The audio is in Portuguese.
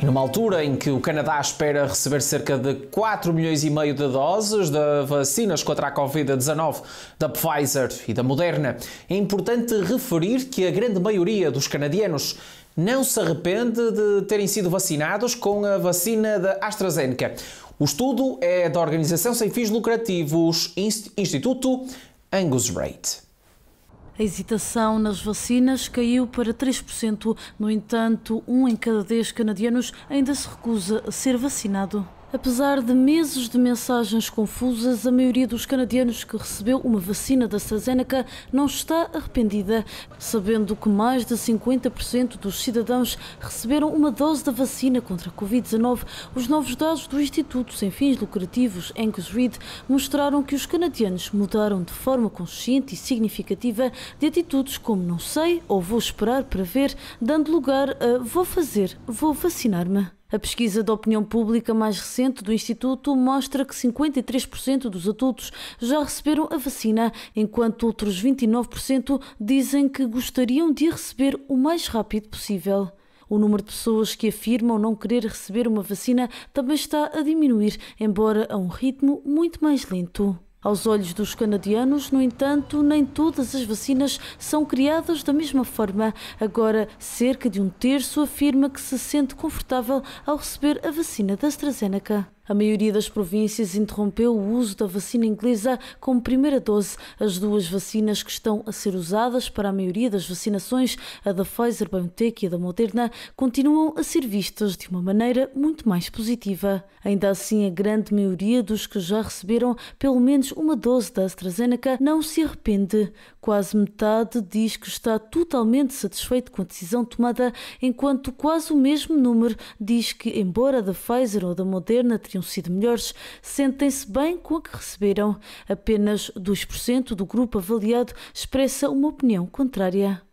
E numa altura em que o Canadá espera receber cerca de 4 milhões e meio de doses de vacinas contra a Covid-19 da Pfizer e da Moderna, é importante referir que a grande maioria dos canadianos não se arrepende de terem sido vacinados com a vacina da AstraZeneca. O estudo é da organização sem fins lucrativos Instituto Angus Reid. A hesitação nas vacinas caiu para 3%. No entanto, um em cada 10 canadianos ainda se recusa a ser vacinado. Apesar de meses de mensagens confusas, a maioria dos canadianos que recebeu uma vacina da AstraZeneca não está arrependida, sabendo que mais de 50% dos cidadãos receberam uma dose da vacina contra a Covid-19. Os novos dados do Instituto Sem Fins Lucrativos Angus Reid mostraram que os canadianos mudaram de forma consciente e significativa de atitudes como não sei ou vou esperar para ver, dando lugar a vou fazer, vou vacinar-me. A pesquisa de opinião pública mais recente do Instituto mostra que 53% dos adultos já receberam a vacina, enquanto outros 29% dizem que gostariam de a receber o mais rápido possível. O número de pessoas que afirmam não querer receber uma vacina também está a diminuir, embora a um ritmo muito mais lento. Aos olhos dos canadianos, no entanto, nem todas as vacinas são criadas da mesma forma. Agora, cerca de um terço afirma que se sente confortável ao receber a vacina da AstraZeneca. A maioria das províncias interrompeu o uso da vacina inglesa como primeira dose. As duas vacinas que estão a ser usadas para a maioria das vacinações, a da Pfizer BioNTech e a da Moderna, continuam a ser vistas de uma maneira muito mais positiva. Ainda assim, a grande maioria dos que já receberam pelo menos uma dose da AstraZeneca não se arrepende. Quase metade diz que está totalmente satisfeito com a decisão tomada, enquanto quase o mesmo número diz que, embora a da Pfizer ou da Moderna tenham tinham sido melhores, sentem-se bem com a que receberam. Apenas 2% do grupo avaliado expressa uma opinião contrária.